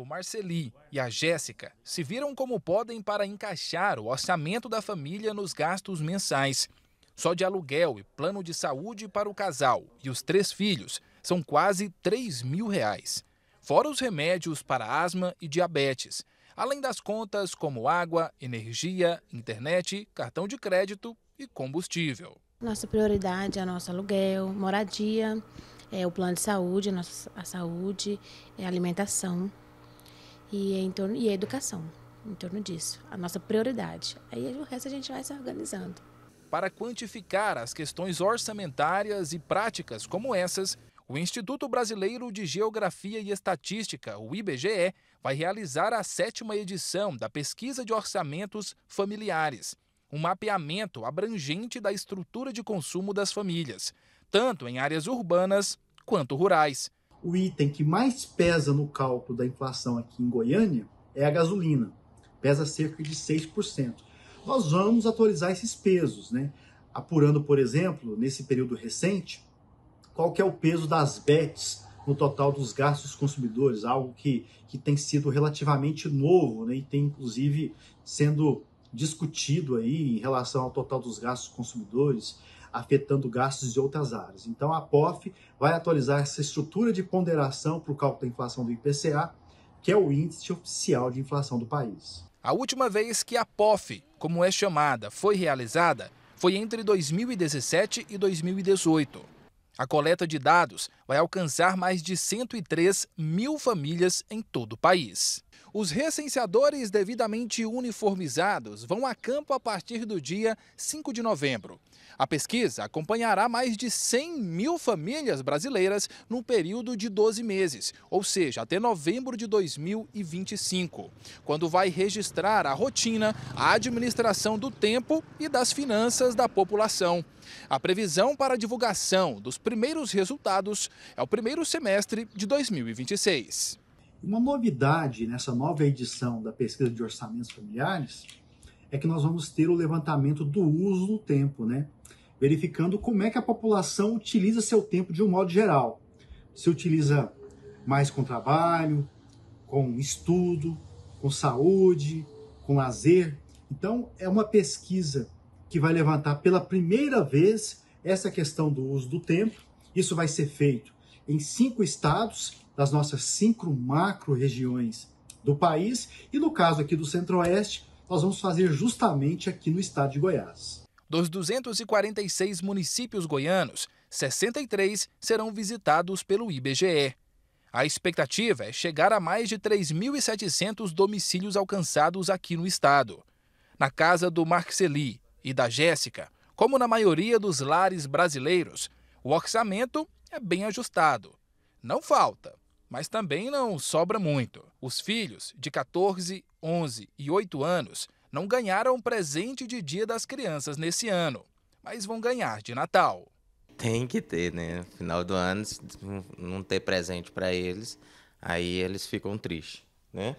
o Marceli e a Jéssica se viram como podem para encaixar o orçamento da família nos gastos mensais. Só de aluguel e plano de saúde para o casal e os três filhos são quase 3 mil reais. Fora os remédios para asma e diabetes, além das contas como água, energia, internet, cartão de crédito e combustível. Nossa prioridade é nosso aluguel, moradia, é o plano de saúde, a nossa a saúde, é alimentação e, é em torno, e a é educação, em torno disso, a nossa prioridade. Aí o resto a gente vai se organizando. Para quantificar as questões orçamentárias e práticas como essas, o Instituto Brasileiro de Geografia e Estatística, o IBGE, vai realizar a sétima edição da Pesquisa de Orçamentos Familiares, um mapeamento abrangente da estrutura de consumo das famílias, tanto em áreas urbanas quanto rurais o item que mais pesa no cálculo da inflação aqui em Goiânia é a gasolina, pesa cerca de 6%. Nós vamos atualizar esses pesos, né? apurando, por exemplo, nesse período recente, qual que é o peso das BETs no total dos gastos consumidores, algo que, que tem sido relativamente novo né? e tem, inclusive, sendo discutido aí em relação ao total dos gastos consumidores afetando gastos de outras áreas. Então, a POF vai atualizar essa estrutura de ponderação para o cálculo da inflação do IPCA, que é o índice oficial de inflação do país. A última vez que a POF, como é chamada, foi realizada foi entre 2017 e 2018. A coleta de dados vai alcançar mais de 103 mil famílias em todo o país. Os recenseadores devidamente uniformizados vão a campo a partir do dia 5 de novembro. A pesquisa acompanhará mais de 100 mil famílias brasileiras num período de 12 meses, ou seja, até novembro de 2025, quando vai registrar a rotina, a administração do tempo e das finanças da população. A previsão para a divulgação dos primeiros resultados é o primeiro semestre de 2026. Uma novidade nessa nova edição da pesquisa de orçamentos familiares é que nós vamos ter o levantamento do uso do tempo, né? Verificando como é que a população utiliza seu tempo de um modo geral. Se utiliza mais com trabalho, com estudo, com saúde, com lazer. Então, é uma pesquisa que vai levantar pela primeira vez essa questão do uso do tempo. Isso vai ser feito em cinco estados das nossas cinco macro regiões do país e no caso aqui do Centro-Oeste, nós vamos fazer justamente aqui no estado de Goiás. Dos 246 municípios goianos, 63 serão visitados pelo IBGE. A expectativa é chegar a mais de 3.700 domicílios alcançados aqui no estado. Na casa do Marceli e da Jéssica, como na maioria dos lares brasileiros, o orçamento é bem ajustado. Não falta, mas também não sobra muito. Os filhos, de 14, 11 e 8 anos, não ganharam presente de Dia das Crianças nesse ano, mas vão ganhar de Natal. Tem que ter, né? Final do ano, não ter presente para eles, aí eles ficam tristes, né?